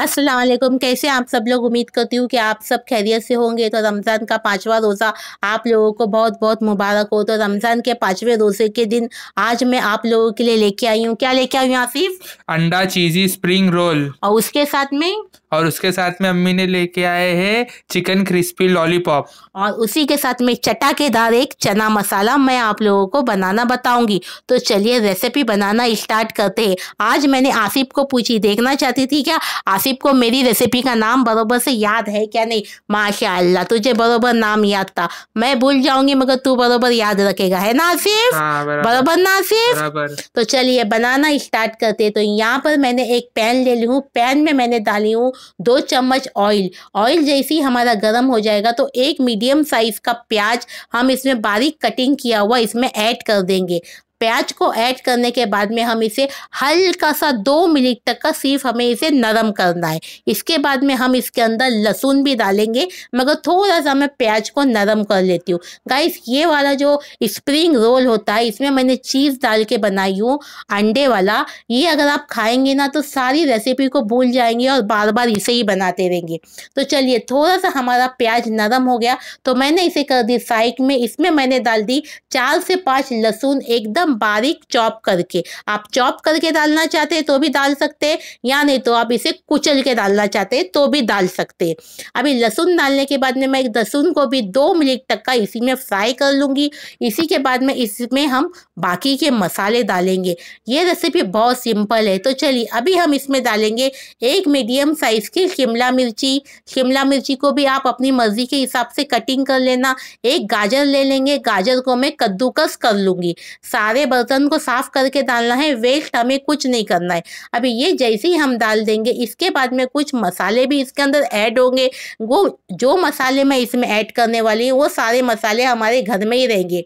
असलम कैसे आप सब लोग उम्मीद करती हूँ कि आप सब खैरियत से होंगे तो रमज़ान का पांचवा रोज़ा आप लोगों को बहुत बहुत मुबारक हो तो रमज़ान के पांचवें रोज़े के दिन आज मैं आप लोगों के लिए लेके आई हूँ क्या लेके आई हूँ आसिफ अंडा चीज़ी स्प्रिंग रोल और उसके साथ में और उसके साथ में अम्मी ने लेके आए हैं चिकन क्रिस्पी लॉलीपॉप और उसी के साथ में चटाकेदार एक चना मसाला मैं आप लोगों को बनाना बताऊंगी तो चलिए रेसिपी बनाना स्टार्ट करते हैं आज मैंने आसिफ को पूछी देखना चाहती थी क्या आसिफ को मेरी रेसिपी का नाम बरोबर से याद है क्या नहीं माशा तुझे बरोबर नाम याद था मैं भूल जाऊंगी मगर तू बरोबर याद रखेगा है ना आसिफ हाँ, बरोबर ना आसिफ तो चलिए बनाना स्टार्ट करते तो यहाँ पर मैंने एक पैन ले ली हूँ पैन में मैंने डाली हूँ दो चम्मच ऑयल ऑयल जैसे ही हमारा गर्म हो जाएगा तो एक मीडियम साइज़ का प्याज हम इसमें बारीक कटिंग किया हुआ इसमें ऐड कर देंगे प्याज को ऐड करने के बाद में हम इसे हल्का सा दो मिनट तक का सिर्फ हमें इसे नरम करना है इसके बाद में हम इसके अंदर लहसुन भी डालेंगे मगर थोड़ा सा मैं प्याज को नरम कर लेती हूँ गाइस ये वाला जो स्प्रिंग रोल होता है इसमें मैंने चीज़ डाल के बनाई हूँ अंडे वाला ये अगर आप खाएंगे ना तो सारी रेसिपी को भूल जाएंगे और बार बार इसे ही बनाते रहेंगे तो चलिए थोड़ा सा हमारा प्याज नरम हो गया तो मैंने इसे कर दी साइक में इसमें मैंने डाल दी चार से पाँच लहसुन एकदम एकदम बारीक चॉप करके आप चॉप करके डालना चाहते हैं तो भी डाल सकते हैं या नहीं तो आप इसे कुचल के डालना चाहते हैं तो भी डाल सकते हैं अभी लहसुन डालने के बाद में मैं लहसुन को भी दो मिनट तक का इसी में फ्राई कर लूँगी इसी के बाद में इसमें हम बाकी के मसाले डालेंगे ये रेसिपी बहुत सिंपल है तो चलिए अभी हम इसमें डालेंगे एक मीडियम साइज़ की शिमला मिर्ची शिमला मिर्ची को भी आप अपनी मर्ज़ी के हिसाब से कटिंग कर लेना एक गाजर ले लेंगे गाजर को मैं कद्दूकस कर लूँगी सारे सारे बर्तन को साफ करके डालना है वेस्ट हमें कुछ नहीं करना है अभी ये जैसे ही हम डाल देंगे इसके बाद में कुछ मसाले भी इसके अंदर ऐड होंगे वो जो मसाले मैं इसमें ऐड करने वाली हूँ वो सारे मसाले हमारे घर में ही रहेंगे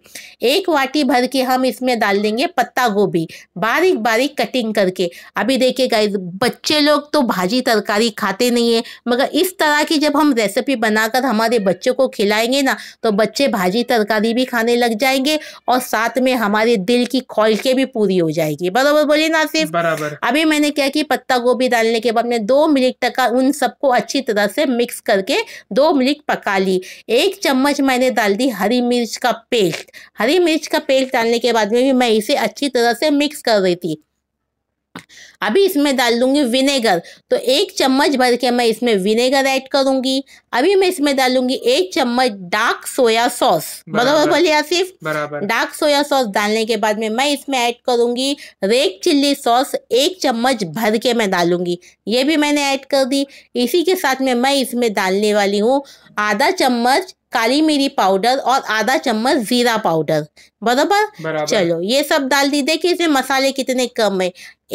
एक वाटी भर के हम इसमें डाल देंगे पत्ता गोभी बारीक बारीक कटिंग करके अभी देखिए गाइज बच्चे लोग तो भाजी तरकारी खाते नहीं है मगर इस तरह की जब हम रेसिपी बनाकर हमारे बच्चों को खिलाएंगे ना तो बच्चे भाजी तरकारी भी खाने लग जाएंगे और साथ में हमारे दिल दिल की के भी पूरी हो जाएगी बराबर बोलिए ना सिर्फ बराबर अभी मैंने क्या की पत्ता गोभी डालने के बाद में दो मिनट तक का उन सबको अच्छी तरह से मिक्स करके दो मिनट पका ली एक चम्मच मैंने डाल दी हरी मिर्च का पेस्ट हरी मिर्च का पेस्ट डालने के बाद में भी मैं इसे अच्छी तरह से मिक्स कर रही थी अभी इसमें डाल दूंगी विनेगर तो एक चम्मच भर के मैं इसमें विनेगर ऐड करूंगी अभी मैं इसमें डालूंगी एक चम्मच डार्क सोया सॉस बराबर बोले आसिफ डार्क सोया सॉस डालने के बाद में मैं इसमें ऐड करूंगी रेड चिल्ली सॉस एक चम्मच भर के मैं डालूंगी ये भी मैंने ऐड कर दी इसी के साथ में मैं इसमें डालने वाली हूँ आधा चम्मच काली मिरी पाउडर और आधा चम्मच ज़ीरा पाउडर बराबर चलो ये सब डाल दीजिए कि इसमें मसाले कितने कम है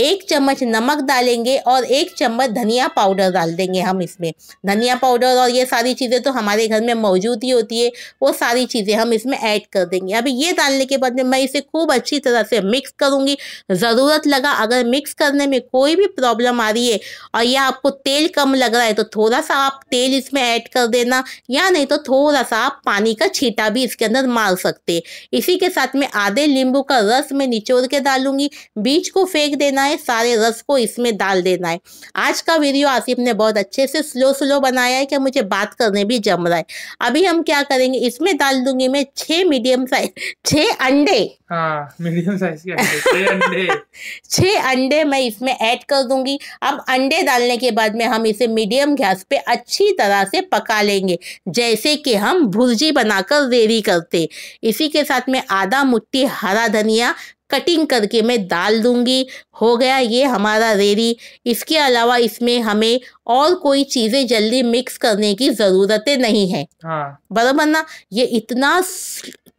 एक चम्मच नमक डालेंगे और एक चम्मच धनिया पाउडर डाल देंगे हम इसमें धनिया पाउडर और ये सारी चीज़ें तो हमारे घर में मौजूद ही होती है वो सारी चीज़ें हम इसमें ऐड कर देंगे अभी ये डालने के बाद मैं इसे खूब अच्छी तरह से मिक्स करूँगी ज़रूरत लगा अगर मिक्स करने में कोई भी प्रॉब्लम आ रही है और या आपको तेल कम लग रहा है तो थोड़ा सा आप तेल इसमें ऐड कर देना या नहीं तो थोड़ा सा आप पानी का छीटा भी इसके अंदर मार सकते इसी के साथ में आधे नींबू का रस मैं निचोड़ के डालूंगी बीज को फेंक देना है सारे रस को इसमें डाल देना है आज का वीडियो आसिफ ने बहुत अच्छे से स्लो स्लो बनाया है कि मुझे बात करने भी जम रहा है अभी हम क्या करेंगे इसमें डाल दूंगी मैं छह मीडियम साइज छह अंडे हाँ मीडियम साइज के छः अंडे अंडे मैं इसमें ऐड कर दूंगी अब अंडे डालने के बाद में हम इसे मीडियम गैस पे अच्छी तरह से पका लेंगे जैसे कि हम हम भुर्जी बनाकर रेडी करते इसी के साथ में आधा मुट्ठी हरा धनिया कटिंग करके मैं डाल दूंगी हो गया ये हमारा रेडी इसके अलावा इसमें हमें और कोई चीज़ें जल्दी मिक्स करने की ज़रूरतें नहीं है हाँ। बरबर ना ये इतना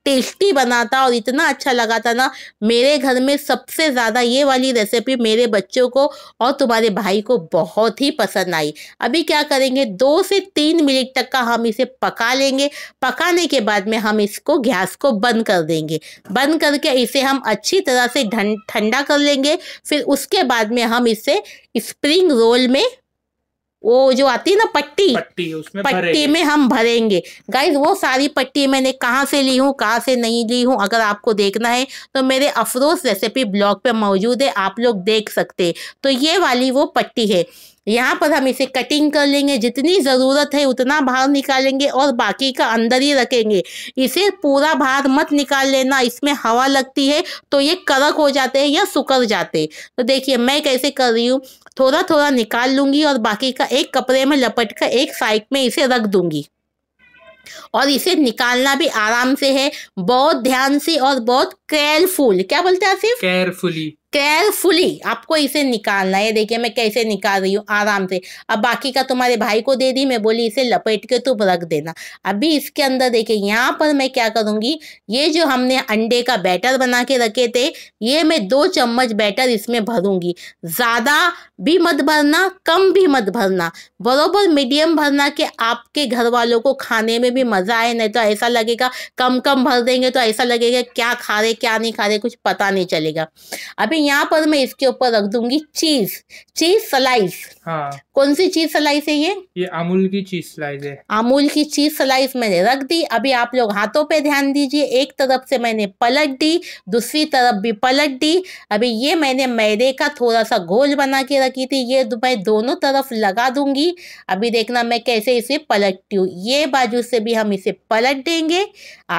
टेस्टी बना था और इतना अच्छा लगा था ना मेरे घर में सबसे ज़्यादा ये वाली रेसिपी मेरे बच्चों को और तुम्हारे भाई को बहुत ही पसंद आई अभी क्या करेंगे दो से तीन मिनट तक का हम इसे पका लेंगे पकाने के बाद में हम इसको गैस को बंद कर देंगे बंद करके इसे हम अच्छी अच्छी तरह से ठंडा कर लेंगे फिर उसके बाद में हम इसे स्प्रिंग रोल में वो जो आती है ना पट्टी पट्टी उसमें पट्टी में हम भरेंगे गाइज वो सारी पट्टी मैंने कहाँ से ली हूँ कहाँ से नहीं ली हूँ अगर आपको देखना है तो मेरे अफरोज रेसिपी ब्लॉग पे मौजूद है आप लोग देख सकते तो ये वाली वो पट्टी है यहाँ पर हम इसे कटिंग कर लेंगे जितनी ज़रूरत है उतना भार निकालेंगे और बाकी का अंदर ही रखेंगे इसे पूरा भार मत निकाल लेना इसमें हवा लगती है तो ये कड़क हो जाते हैं या सुकर जाते तो देखिए मैं कैसे कर रही हूँ थोड़ा थोड़ा निकाल लूंगी और बाकी का एक कपड़े में लपट कर एक साइड में इसे रख दूंगी और इसे निकालना भी आराम से है बहुत ध्यान से और बहुत केयरफुल क्या बोलते हैं सिर्फ केयरफुली केयरफुली आपको इसे निकालना है देखिए मैं कैसे निकाल रही हूँ आराम से अब बाकी का तुम्हारे भाई को दे दी मैं बोली इसे लपेट के तुम रख देना अभी इसके अंदर देखिए यहाँ पर मैं क्या करूँगी ये जो हमने अंडे का बैटर बना के रखे थे ये मैं दो चम्मच बैटर इसमें भरूँगी ज़्यादा भी मत भरना कम भी मत भरना बरोबर मीडियम भरना कि आपके घर वालों को खाने में भी मज़ा आए नहीं तो ऐसा लगेगा कम कम भर देंगे तो ऐसा लगेगा क्या खा रहे क्या नहीं खा रहे कुछ पता नहीं चलेगा अभी यहाँ पर मैं इसके ऊपर रख दूंगी चीज चीज स्लाइस हाँ। कौन सी चीज स्लाइस है ये ये अमूल की चीज स्लाइस है अमूल की चीज स्लाइस मैंने रख दी अभी आप लोग हाथों पे ध्यान दीजिए एक तरफ से मैंने पलट दी दूसरी तरफ भी पलट दी अभी ये मैंने मैदे का थोड़ा सा घोल बना के रखी थी ये मैं दोनों तरफ लगा दूंगी अभी देखना मैं कैसे इसे पलटती हूँ ये बाजू से भी हम इसे पलट देंगे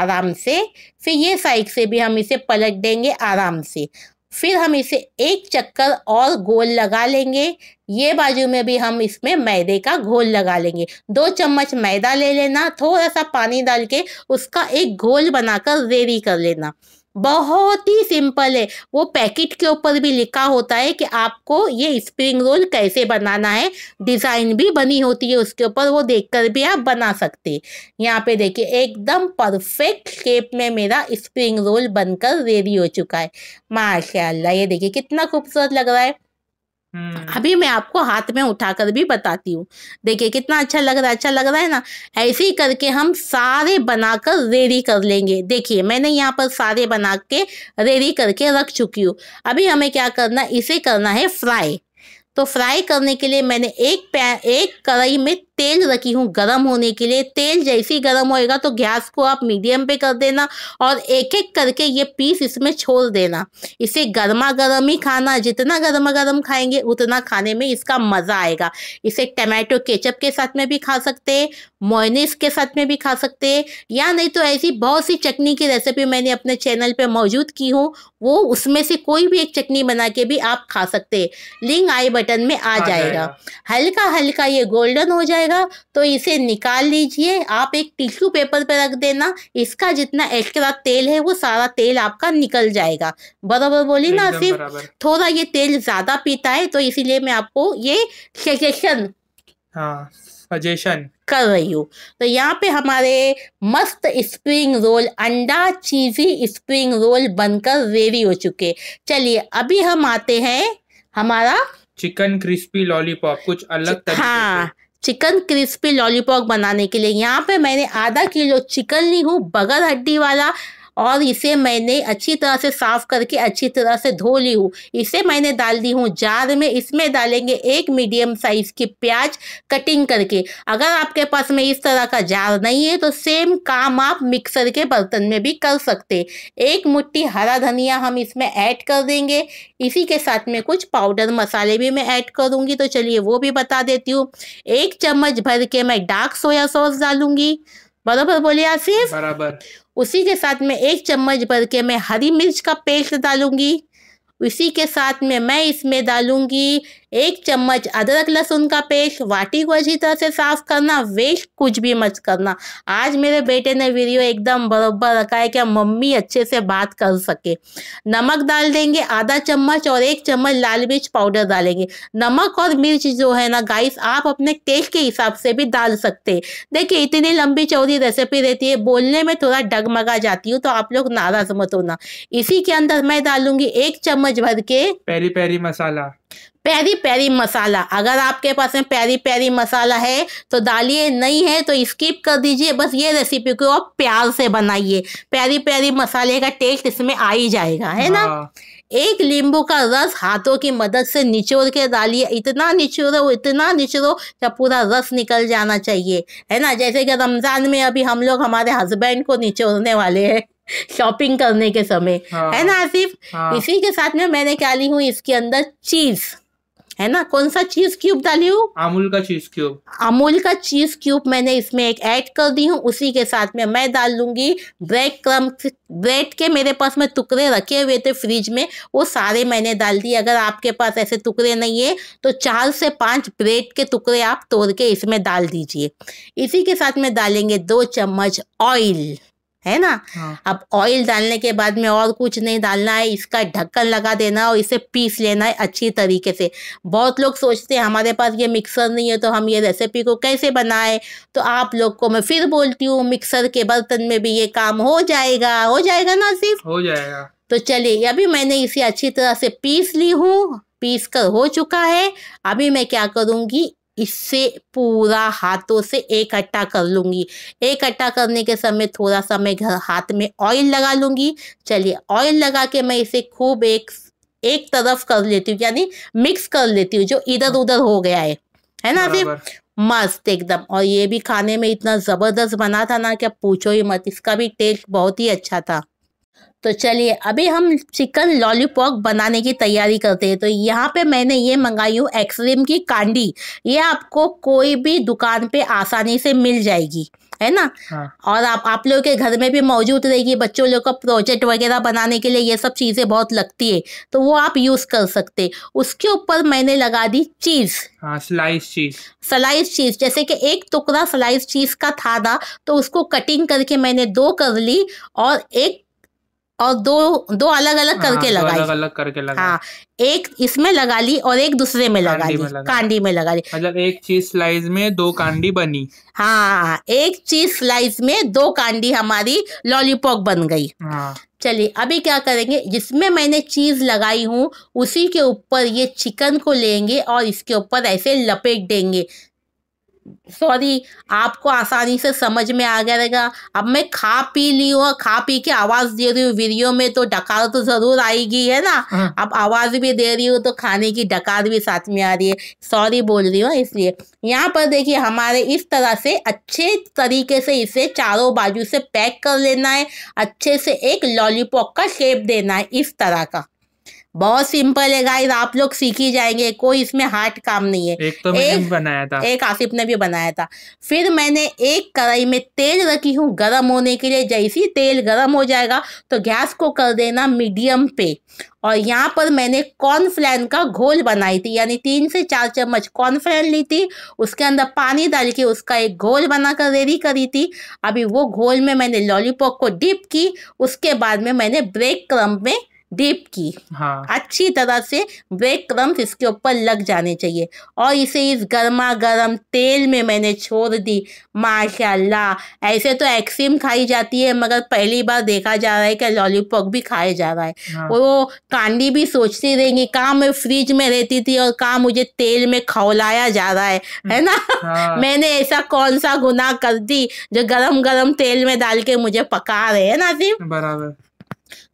आराम से फिर ये साइड से भी हम इसे पलट देंगे आराम से फिर हम इसे एक चक्कर और गोल लगा लेंगे ये बाजू में भी हम इसमें मैदे का घोल लगा लेंगे दो चम्मच मैदा ले लेना थोड़ा सा पानी डाल के उसका एक घोल बनाकर रेडी कर लेना बहुत ही सिंपल है वो पैकेट के ऊपर भी लिखा होता है कि आपको ये स्प्रिंग रोल कैसे बनाना है डिज़ाइन भी बनी होती है उसके ऊपर वो देखकर भी आप बना सकते यहाँ पे देखिए एकदम परफेक्ट शेप में मेरा स्प्रिंग रोल बनकर रेडी हो चुका है माशाल्लाह ये देखिए कितना खूबसूरत लग रहा है हम्म। अभी मैं आपको हाथ में उठाकर भी बताती हूँ देखिए कितना अच्छा लग रहा है अच्छा लग रहा है ना ऐसे ही करके हम सारे बनाकर रेडी कर लेंगे देखिए मैंने यहाँ पर सारे बना के रेडी करके रख चुकी हूँ अभी हमें क्या करना इसे करना है फ्राई तो फ्राई करने के लिए मैंने एक पैन एक कढ़ाई में तेल रखी हूँ गर्म होने के लिए तेल जैसे गर्म होएगा तो गैस को आप मीडियम पे कर देना और एक एक करके ये पीस इसमें छोड़ देना इसे गर्मा गर्म ही खाना जितना गर्मा गर्म खाएंगे उतना खाने में इसका मज़ा आएगा इसे टमाटो केचप के साथ में भी खा सकते हैं मोइनिस के साथ में भी खा सकते हैं या नहीं तो ऐसी बहुत सी चटनी की रेसिपी मैंने अपने चैनल पर मौजूद की हूँ वो उसमें से कोई भी एक चटनी बना के भी आप खा सकते हैं लिंक आई बटन में आ, आ जाएगा हल्का हल्का ये गोल्डन हो जाएगा जाएगा तो इसे निकाल लीजिए आप एक टिश्यू पेपर पर रख देना इसका जितना एक्स्ट्रा तेल है वो सारा तेल आपका निकल जाएगा बराबर बोली ना सिर्फ थोड़ा ये तेल ज़्यादा पीता है तो इसीलिए मैं आपको ये सजेशन सजेशन हाँ, कर रही हूँ तो यहाँ पे हमारे मस्त स्प्रिंग रोल अंडा चीजी स्प्रिंग रोल बनकर रेडी हो चुके चलिए अभी हम आते हैं हमारा चिकन क्रिस्पी लॉलीपॉप कुछ अलग हाँ, तरीके हाँ चिकन क्रिस्पी लॉलीपॉप बनाने के लिए यहाँ पे मैंने आधा किलो चिकन ली हूँ बगल हड्डी वाला और इसे मैंने अच्छी तरह से साफ करके अच्छी तरह से धो ली हूँ इसे मैंने डाल दी हूँ जार में इसमें डालेंगे एक मीडियम साइज़ की प्याज कटिंग करके अगर आपके पास में इस तरह का जार नहीं है तो सेम काम आप मिक्सर के बर्तन में भी कर सकते एक मुट्ठी हरा धनिया हम इसमें ऐड कर देंगे इसी के साथ में कुछ पाउडर मसाले भी मैं ऐड करूँगी तो चलिए वो भी बता देती हूँ एक चम्मच भर के मैं डार्क सोया सॉस डालूंगी बराबर बोले आसिफ बराबर उसी के साथ में एक चम्मच भर के मैं हरी मिर्च का पेस्ट डालूंगी उसी के साथ में मैं इसमें डालूंगी एक चम्मच अदरक लहसुन का पेस्ट वाटी को अच्छी तरह से साफ करना वेस्ट कुछ भी मत करना आज मेरे बेटे ने वीडियो एकदम बरबर रखा है कि मम्मी अच्छे से बात कर सके नमक डाल देंगे आधा चम्मच और एक चम्मच लाल मिर्च पाउडर डालेंगे नमक और मिर्च जो है ना गाइस आप अपने टेस्ट के हिसाब से भी डाल सकते देखिए इतनी लंबी चौड़ी रेसिपी रहती है बोलने में थोड़ा डगमगा जाती हूँ तो आप लोग नाराज मत होना इसी के अंदर मैं डालूंगी एक चम्मच भर के पेरी पेरी मसाला पैरी पैरी मसाला अगर आपके पास में पैरी पैरी मसाला है तो डालिए नहीं है तो स्किप कर दीजिए बस ये रेसिपी को आप प्यार से बनाइए पैरी पैरी मसाले का टेस्ट इसमें आ ही जाएगा है ना हाँ। एक नींबू का रस हाथों की मदद से निचोड़ के डालिए इतना निचोड़ो इतना निचोड़ो कि पूरा रस निकल जाना चाहिए है ना जैसे कि रमज़ान में अभी हम लोग हमारे हस्बैंड को निचोड़ने वाले हैं शॉपिंग करने के समय हाँ, है ना आसिफ हाँ, इसी के साथ में मैंने क्या ली हूँ इसके अंदर चीज़ है ना कौन सा चीज क्यूब डाली हूँ अमूल का चीज क्यूब अमूल का चीज क्यूब मैंने इसमें एक ऐड कर दी हूँ उसी के साथ में मैं डाल लूंगी ब्रेड क्रम ब्रेड के मेरे पास में टुकड़े रखे हुए थे फ्रिज में वो सारे मैंने डाल दिए अगर आपके पास ऐसे टुकड़े नहीं है तो चार से पांच ब्रेड के टुकड़े आप तोड़ के इसमें डाल दीजिए इसी के साथ में डालेंगे दो चम्मच ऑयल है ना हाँ। अब ऑयल डालने के बाद में और कुछ नहीं डालना है इसका ढक्कन लगा देना और इसे पीस लेना है अच्छी तरीके से बहुत लोग सोचते हैं हमारे पास ये मिक्सर नहीं है तो हम ये रेसिपी को कैसे बनाएं तो आप लोग को मैं फिर बोलती हूँ मिक्सर के बर्तन में भी ये काम हो जाएगा हो जाएगा ना सिर्फ हो जाएगा तो चलिए अभी मैंने इसे अच्छी तरह से पीस ली हूँ पीस कर हो चुका है अभी मैं क्या करूँगी इससे पूरा हाथों से एक अट्टा कर लूँगी अट्टा करने के समय थोड़ा सा मैं घर हाथ में ऑयल लगा लूँगी चलिए ऑयल लगा के मैं इसे खूब एक एक तरफ कर लेती हूँ यानी मिक्स कर लेती हूँ जो इधर उधर हो गया है है ना फिर मस्त एकदम और ये भी खाने में इतना ज़बरदस्त बना था ना कि पूछो ही मत इसका भी टेस्ट बहुत ही अच्छा था तो चलिए अभी हम चिकन लॉलीपॉप बनाने की तैयारी करते हैं तो यहाँ पे मैंने ये मंगाई हूँ एक्सट्रीम की कांडी ये आपको कोई भी दुकान पे आसानी से मिल जाएगी है ना हाँ। और आप आप लोगों के घर में भी मौजूद रहेगी बच्चों लोग का प्रोजेक्ट वगैरह बनाने के लिए ये सब चीज़ें बहुत लगती है तो वो आप यूज़ कर सकते उसके ऊपर मैंने लगा दी चीज़ हाँ, स्लाइस चीज़ स्लाइस चीज़ जैसे कि एक टुकड़ा स्लाइस चीज़ का था ना तो उसको कटिंग करके मैंने दो कर ली और एक और दो दो अलग अलग हाँ, करके हाँ, लगाई अलग अलग करके लगा हाँ एक इसमें लगा ली और एक दूसरे में लगा ली कांडी में लगा ली मतलब एक चीज स्लाइस में दो कांडी बनी हाँ एक चीज स्लाइस में दो कांडी हमारी लॉलीपॉप बन गई हाँ चलिए अभी क्या करेंगे जिसमें मैंने चीज़ लगाई हूँ उसी के ऊपर ये चिकन को लेंगे और इसके ऊपर ऐसे लपेट देंगे सॉरी आपको आसानी से समझ में आ गया रहेगा अब मैं खा पी ली हूँ खा पी के आवाज़ दे रही हूँ वीडियो में तो डकार तो ज़रूर आएगी है ना हाँ। अब आवाज़ भी दे रही हूँ तो खाने की डकार भी साथ में आ रही है सॉरी बोल रही हूँ इसलिए यहाँ पर देखिए हमारे इस तरह से अच्छे तरीके से इसे चारों बाजू से पैक कर लेना है अच्छे से एक लॉलीपॉप का शेप देना है इस तरह का बहुत सिंपल है गाइस आप लोग सीख ही जाएंगे कोई इसमें हार्ड काम नहीं है एक तो मैंने एक, बनाया था एक आसिफ ने भी बनाया था फिर मैंने एक कढ़ाई में तेल रखी हूँ गर्म होने के लिए जैसी तेल गर्म हो जाएगा तो गैस को कर देना मीडियम पे और यहाँ पर मैंने कॉर्नफ्लैन का घोल बनाई थी यानी तीन से चार चम्मच कॉर्नफ्लैन ली थी उसके अंदर पानी डाल के उसका एक घोल बनाकर रेडी करी थी अभी वो घोल में मैंने लॉलीपॉप को डिप की उसके बाद में मैंने ब्रेक क्रम में डीप की हाँ। अच्छी तरह से ब्रेक क्रम्स इसके ऊपर लग जाने चाहिए और इसे इस गर्मा गर्म तेल में मैंने छोड़ दी माशाल्लाह ऐसे तो एक्सिम खाई जाती है मगर पहली बार देखा जा रहा है कि लॉलीपॉप भी खाया जा रहा है हाँ। वो कांडी भी सोचती रहेंगी कहाँ मैं फ्रिज में रहती थी और कहाँ मुझे तेल में खौलाया जा रहा है है ना हाँ। मैंने ऐसा कौन सा गुनाह कर दी जो गरम गरम तेल में डाल के मुझे पका रहे है ना सिर्फ बराबर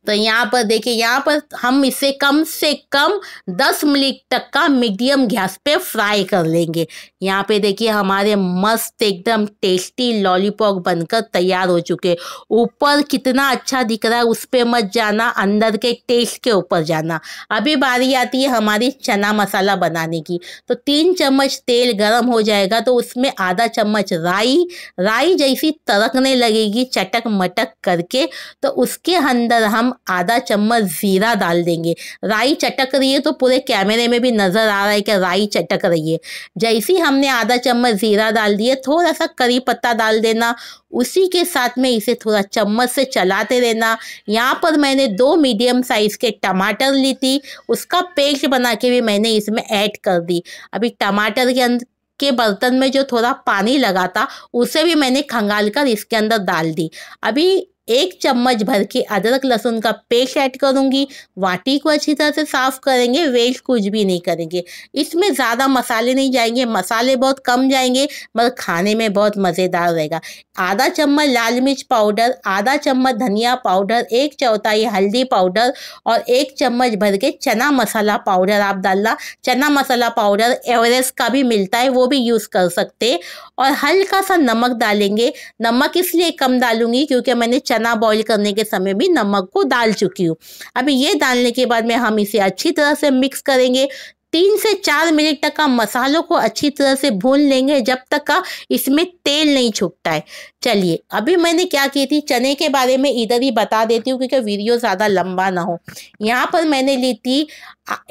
तो यहाँ पर देखिए यहाँ पर हम इसे कम से कम 10 मिनट तक का मीडियम गैस पे फ्राई कर लेंगे यहाँ पे देखिए हमारे मस्त एकदम टेस्टी लॉलीपॉप बनकर तैयार हो चुके ऊपर कितना अच्छा दिख रहा है उस पर मत जाना अंदर के टेस्ट के ऊपर जाना अभी बारी आती है हमारी चना मसाला बनाने की तो तीन चम्मच तेल गर्म हो जाएगा तो उसमें आधा चम्मच राई राई जैसी तड़कने लगेगी चटक मटक करके तो उसके अंदर हम आधा चम्मच ज़ीरा डाल देंगे राई चटक रही है तो पूरे कैमरे में भी नज़र आ रहा है कि राई चटक रही है जैसे ही हमने आधा चम्मच ज़ीरा डाल दिए थोड़ा सा करी पत्ता डाल देना उसी के साथ में इसे थोड़ा चम्मच से चलाते रहना यहाँ पर मैंने दो मीडियम साइज़ के टमाटर ली थी उसका पेस्ट बना के भी मैंने इसमें ऐड कर दी अभी टमाटर के अंदर के बर्तन में जो थोड़ा पानी लगा था उसे भी मैंने खंगाल कर इसके अंदर डाल दी अभी एक चम्मच भर के अदरक लहसुन का पेस्ट ऐड करूँगी वाटी को अच्छी तरह से साफ़ करेंगे वेस्ट कुछ भी नहीं करेंगे इसमें ज़्यादा मसाले नहीं जाएंगे मसाले बहुत कम जाएंगे मगर खाने में बहुत मज़ेदार रहेगा आधा चम्मच लाल मिर्च पाउडर आधा चम्मच धनिया पाउडर एक चौथाई हल्दी पाउडर और एक चम्मच भर के चना मसाला पाउडर आप डालना चना मसाला पाउडर एवरेस्ट का भी मिलता है वो भी यूज़ कर सकते और हल्का सा नमक डालेंगे नमक इसलिए कम डालूंगी क्योंकि मैंने चना बॉईल करने के समय भी नमक को डाल चुकी हूँ अभी ये डालने के बाद में हम इसे अच्छी तरह से मिक्स करेंगे तीन से चार मिनट तक का मसालों को अच्छी तरह से भून लेंगे जब तक का इसमें तेल नहीं छूटता है चलिए अभी मैंने क्या की थी चने के बारे में इधर ही बता देती हूँ क्योंकि वीडियो ज़्यादा लंबा ना हो यहाँ पर मैंने ली थी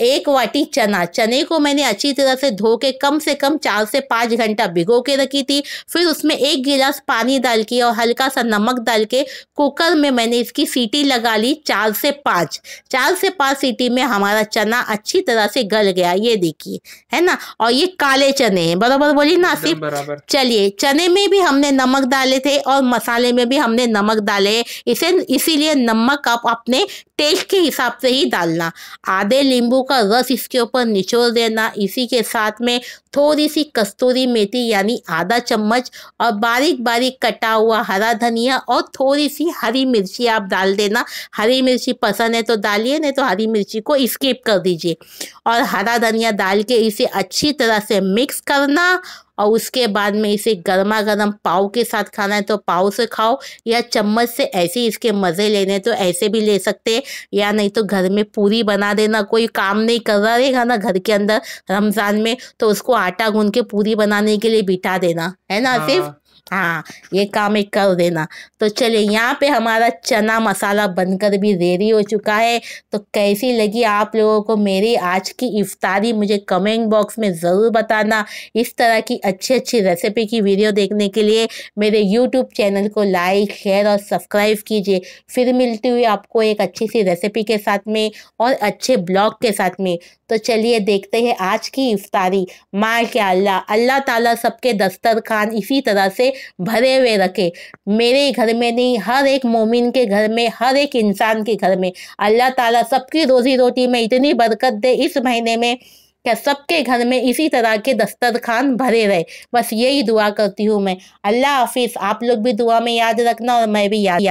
एक वाटी चना चने को मैंने अच्छी तरह से धो के कम से कम चार से पाँच घंटा भिगो के रखी थी फिर उसमें एक गिलास पानी डाल के और हल्का सा नमक डाल के कुकर में मैंने इसकी सीटी लगा ली चार से पाँच चार से पाँच सीटी में हमारा चना अच्छी तरह से गल गया ये देखिए है ना और ये काले चने हैं बराबर बोली ना सिर्फ चलिए चने में भी हमने नमक डाले डाले थे और मसाले में भी हमने नमक डाले इसे इसीलिए नमक आप अपने टेस्ट के हिसाब से ही डालना आधे नींबू का रस इसके ऊपर निचोड़ देना इसी के साथ में थोड़ी सी कस्तूरी मेथी यानी आधा चम्मच और बारीक बारीक कटा हुआ हरा धनिया और थोड़ी सी हरी मिर्ची आप डाल देना हरी मिर्ची पसंद है तो डालिए नहीं तो हरी मिर्ची को स्किप कर दीजिए और हरा धनिया डाल के इसे अच्छी तरह से मिक्स करना और उसके बाद में इसे गर्मा गर्म पाव के साथ खाना है तो पाव से खाओ या चम्मच से ऐसे इसके मज़े लेने तो ऐसे भी ले सकते या नहीं तो घर में पूरी बना देना कोई काम नहीं कर रहा रहेगा ना घर के अंदर रमज़ान में तो उसको आटा गूंद के पूरी बनाने के लिए बिठा देना है ना आसिफ हाँ। हाँ ये काम एक कर देना तो चलिए यहाँ पे हमारा चना मसाला बनकर भी रेडी हो चुका है तो कैसी लगी आप लोगों को मेरी आज की इफ्तारी मुझे कमेंट बॉक्स में ज़रूर बताना इस तरह की अच्छी अच्छी रेसिपी की वीडियो देखने के लिए मेरे यूट्यूब चैनल को लाइक शेयर और सब्सक्राइब कीजिए फिर मिलती हुई आपको एक अच्छी सी रेसिपी के साथ में और अच्छे ब्लॉग के साथ में तो चलिए देखते हैं आज की इफ्तारी माँ के अल्लाह अल्लाह ताली सबके दस्तर इसी तरह से भरे हुए रखे मेरे घर में नहीं हर एक मोमिन के घर में हर एक इंसान के घर में अल्लाह ताला सबकी रोजी रोटी में इतनी बरकत दे इस महीने में क्या सबके घर में इसी तरह के दस्तरखान भरे रहे बस यही दुआ करती हूँ मैं अल्लाह हाफिज़ आप लोग भी दुआ में याद रखना और मैं भी याद